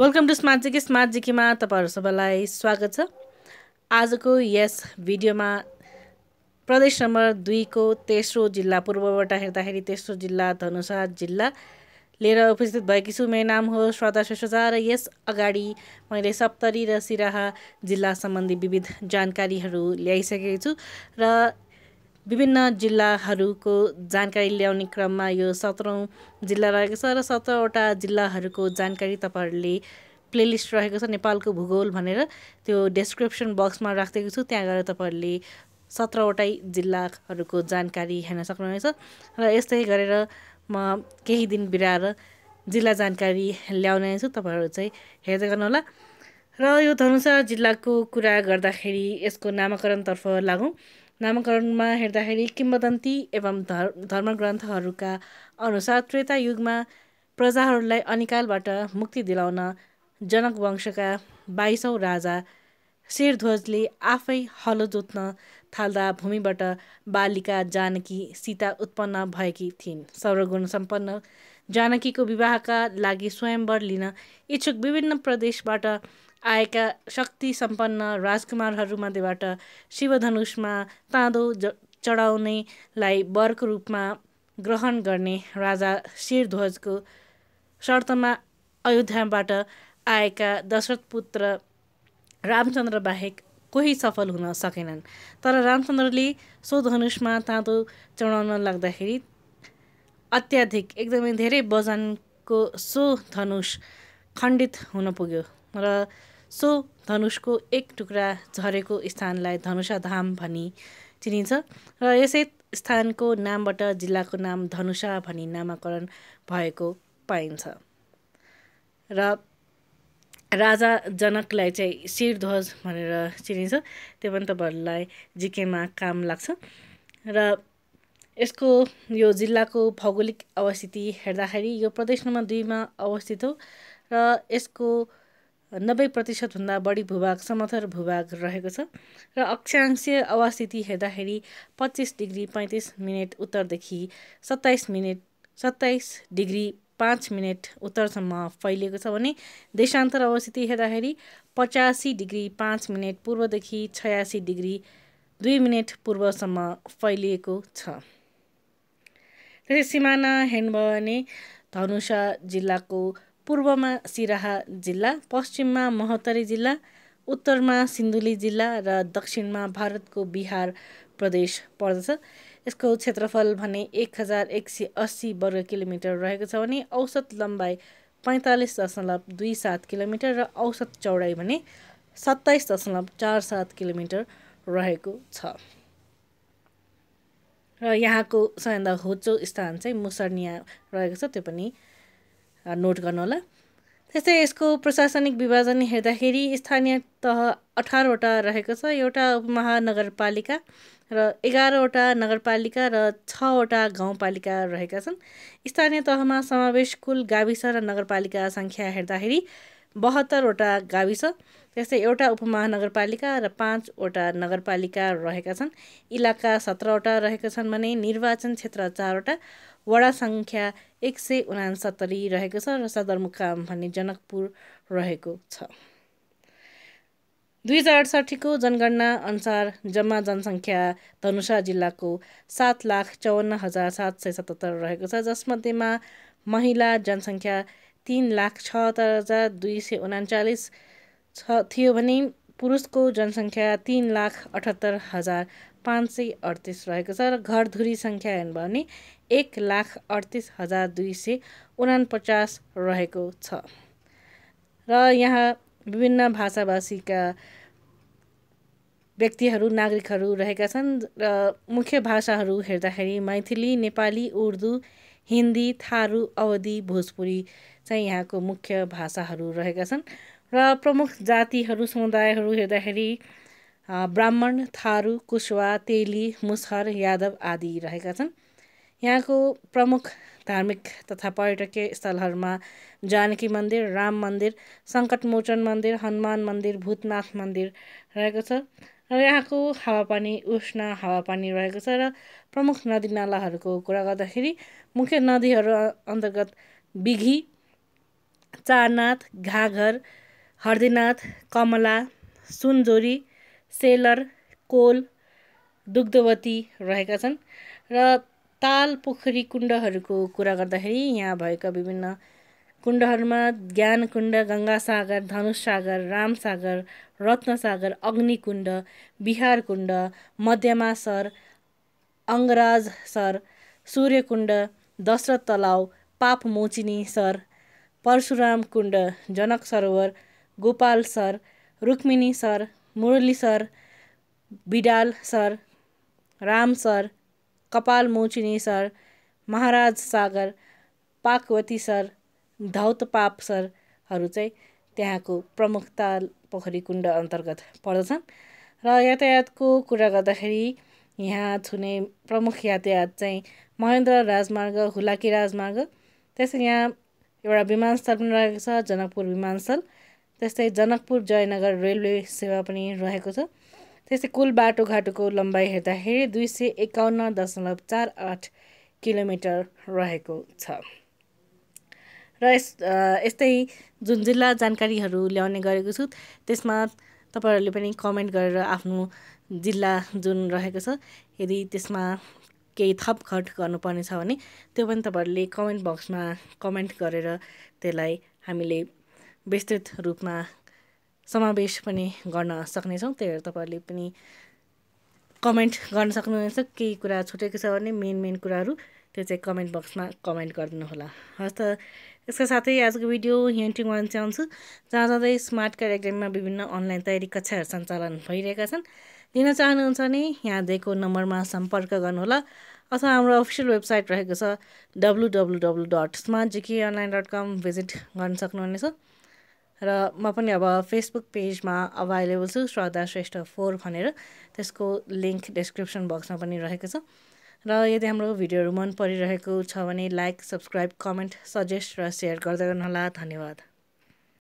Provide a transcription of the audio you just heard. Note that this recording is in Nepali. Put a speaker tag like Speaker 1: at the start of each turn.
Speaker 1: welcome to smart GK smart जिकेमा तपाईँहरू सबैलाई स्वागत छ आजको यस भिडियोमा प्रदेश नम्बर दुईको तेस्रो जिल्ला पूर्वबाट हेर्दाखेरि तेस्रो जिल्ला धनुषा जिल्ला लिएर उपस्थित भएकी छु मेरो नाम हो श्रद्धा श्रेष्ठजा र यस अगाडि मैले सप्तरी र सिराहा जिल्ला सम्बन्धी विविध जानकारीहरू ल्याइसकेको छु र विभिन्न जिल्लाहरूको जानकारी ल्याउने क्रममा यो सत्रौँ जिल्ला रहेको छ र सत्रवटा जिल्लाहरूको जानकारी तपाईँहरूले प्लेलिस्ट रहेको छ नेपालको भूगोल भनेर त्यो डेस्क्रिप्सन बक्समा राखिदिएको छु त्यहाँ गएर तपाईँहरूले सत्रवटै जिल्लाहरूको जानकारी हेर्न सक्नुहुनेछ र यस्तै गरेर म केही दिन बिराएर जिल्ला जानकारी ल्याउने छु तपाईँहरू चाहिँ हेर्दै गर्नुहोला र यो धनुषा जिल्लाको कुरा गर्दाखेरि यसको नामाकरणतर्फ लागौँ नामकरणमा हेर्दाखेरि किम्बदन्ती एवं धर् धर्मग्रन्थहरूका अनुसार त्रेता युगमा प्रजाहरूलाई अनिकालबाट मुक्ति दिलाउन जनक वंशका बाइसौँ राजा शेरध्वजले आफै हलो जोत्न थाल्दा भूमिबाट बालिका जानकी सीता उत्पन्न भएकी थिइन् सर्वगुण सम्पन्न जानकीको विवाहका लागि स्वयंवर लिन इच्छुक विभिन्न प्रदेशबाट आएका शक्ति सम्पन्न राजकुमारहरूमध्येबाट शिवधनुषमा ताँदो ज चढाउनेलाई वरको रूपमा ग्रहण गर्ने राजा शिरध्वजको शर्तमा अयोध्याबाट आएका दशरथ पुत्र रामचन्द्र बाहेक कोही सफल हुन सकेनन् तर रामचन्द्रले सोधनुषमा ताँतो चढाउन लाग्दाखेरि अत्याधिक एकदमै धेरै वजनको सो धनुष खण्डित हुन पुग्यो र सो धनुषको एक टुक्रा झरेको स्थानलाई धनुषाधाम भनी चिनिन्छ र यसै स्थानको नामबाट जिल्लाको नाम धनुषा भनी नामाकरण भएको पाइन्छ र राजा जनकलाई चाहिँ शिरध्वज भनेर चिनिन्छ त्यो पनि तपाईँहरूलाई जिकेमा काम लाग्छ र यसको यो जिल्लाको भौगोलिक अवस्थिति हेर्दाखेरि यो प्रदेश नम्बर दुईमा अवस्थित हो र यसको नब्बे प्रतिशतभन्दा बढी भूभाग समथर भूभाग रहेको छ र अक्षांशीय अवस्थिति हेर्दाखेरि पच्चिस डिग्री पैँतिस मिनट उत्तरदेखि सत्ताइस मिनट सत्ताइस डिग्री पाँच मिनट उत्तरसम्म फैलिएको छ भने देशान्तर अवस्थिति हेर्दाखेरि पचासी डिग्री पाँच मिनट पूर्वदेखि छयासी डिग्री दुई मिनट पूर्वसम्म फैलिएको छ त्यसै सिमाना हेर्नुभयो भने धनुषा जिल्लाको पूर्वमा सिराहा जिल्ला पश्चिममा महोत्तरी जिल्ला उत्तरमा सिन्धुली जिल्ला र दक्षिणमा भारतको बिहार प्रदेश पर्दछ यसको क्षेत्रफल भने एक हजार एक सय अस्सी वर्ग किलोमिटर रहेको छ भने औसत लम्बाइ पैँतालिस दशमलव दुई सात किलोमिटर र औसत चौडाइ भने सत्ताइस दशमलव चार सात किलोमिटर रहेको छ र यहाँको सबैभन्दा होचो स्थान चाहिँ मुसर्निया रहेको छ त्यो पनि नोट होला त्यस्तै यसको प्रशासनिक विभाजन हेर्दाखेरि स्थानीय तह अठारवटा रहेको छ एउटा उपमहानगरपालिका र एघारवटा नगरपालिका र छवटा गाउँपालिका रहेका छन् स्थानीय तहमा समावेश कुल गाविस र नगरपालिका सङ्ख्या हेर्दाखेरि बहत्तरवटा गाविस त्यस्तै एउटा उपमहानगरपालिका र पाँचवटा नगरपालिका रहेका छन् इलाका सत्रवटा रहेका छन् भने निर्वाचन क्षेत्र चारवटा वडा सङ्ख्या एक सय उनासत्तरी रहेको छ र सदरमुकाम भन्ने जनकपुर रहेको छ दुई हजार अडसठीको जनगणना अनुसार जम्मा जनसङ्ख्या धनुषा जिल्लाको सात लाख चौवन्न हजार सात सय सतहत्तर रहेको छ जसमध्येमा महिला जनसङ्ख्या तिन लाख छहत्तर हजार दुई सय उनाचालिस छ थियो भने पुरुषको जनसङ्ख्या तिन लाख अठहत्तर हजार पाँच सय अडतिस रहेको छ र घरधुरी सङ्ख्या हेर्नु भने एक लाख अडतिस हजार दुई सय उनापचास रहेको छ र यहाँ विभिन्न भाषाभाषीका व्यक्तिहरू नागरिकहरू रहेका छन् र मुख्य भाषाहरू हेर्दाखेरि मैथिली नेपाली उर्दू हिन्दी थारू अवधि भोजपुरी चाहिँ यहाँको मुख्य भाषाहरू रहेका छन् र प्रमुख जातिहरू समुदायहरू हेर्दाखेरि ब्राह्मण थारू कुशवा तेली मुसहर यादव आदि रहेका छन् यहाँको प्रमुख धार्मिक तथा पर्यटकीय स्थलहरूमा जानकी मन्दिर राम मन्दिर सङ्कटमोचन मन्दिर हनुमान मन्दिर भूतनाथ मन्दिर रहेको छ र यहाँको हावापानी उष्ण हावापानी रहेको छ र प्रमुख नदी नालाहरूको कुरा गर्दाखेरि मुख्य नदीहरू अन्तर्गत बिघी चारनाथ घाघर हर्दीनाथ कमला सुनजोरी सेलर कोल दुग्धवती रहेका छन् र ताल पोखरी कुण्डहरूको कुरा गर्दाखेरि यहाँ भएका विभिन्न कुण्डहरूमा ज्ञानकुण्ड राम सागर रामसागर रत्नसागर अग्निकुण्ड बिहारकुण्ड सर अङ्गराज सर सूर्य कुण्ड दशरथ तलाउ पापमोचिनी सर परशुराम कुण्ड जनक सरोवर गोपाल सर रुक्मिनी सर मुरली सर बिडाल सर राम सर कपाल मोचिनी सर महाराज सागर पाकवती सर धौतपाप सरहरू चाहिँ त्यहाँको प्रमुखता पोखरी कुण्ड अन्तर्गत पर्दछन् र यातायातको कुरा गर्दाखेरि यहाँ छुने प्रमुख यातायात चाहिँ महेन्द्र राजमार्ग हुलाकी राजमार्ग त्यसै यहाँ एउटा विमानस्थल पनि रहेको छ जनकपुर विमानस्थल त्यस्तै जनकपुर जयनगर रेलवे सेवा पनि रहेको छ त्यस्तै कुल बाटोघाटोको लम्बाइ हेर्दाखेरि दुई सय एकाउन्न दशमलव चार आठ किलोमिटर रहेको छ र यस यस्तै जुन जिल्ला जानकारीहरू ल्याउने गरेको छु त्यसमा तपाईँहरूले पनि कमेन्ट गरेर आफ्नो जिल्ला जुन रहेको छ यदि त्यसमा केही थपघट गर्नुपर्ने छ भने त्यो पनि तपाईँहरूले कमेन्ट बक्समा कमेन्ट गरेर त्यसलाई हामीले विस्तृत रूपमा समावेश पनि गर्न सक्नेछौँ त्यही भएर तपाईँहरूले पनि कमेन्ट गर्न सक्नुहुनेछ केही कुरा छुटेको छ भने मेन मेन कुराहरू त्यो चाहिँ कमेन्ट बक्समा कमेन्ट गरिदिनु होला हस् त यसका साथै आजको भिडियो यहाँ गर्न चाहन्छु जहाँ जाँदै स्मार्ट कार्यक्रममा विभिन्न अनलाइन तयारी कक्षाहरू सञ्चालन भइरहेका छन् लिन चाहनुहुन्छ भने यहाँ दिएको नम्बरमा सम्पर्क गर्नुहोला अथवा हाम्रो अफिसियल वेबसाइट रहेको छ W W W dot smart GK online dot com visit गर्न सक्नुहुनेछ र म पनि अब फेसबुक पेजमा अभाइलेबल छु श्रद्धा श्रेष्ठ फोर भनेर त्यसको लिङ्क डिस्क्रिप्सन बक्समा पनि रहेको छ र यदि हाम्रो भिडियोहरू मन परिरहेको छ भने लाइक सब्सक्राइब कमेन्ट सजेस्ट र सेयर गर्दै गर्नुहोला धन्यवाद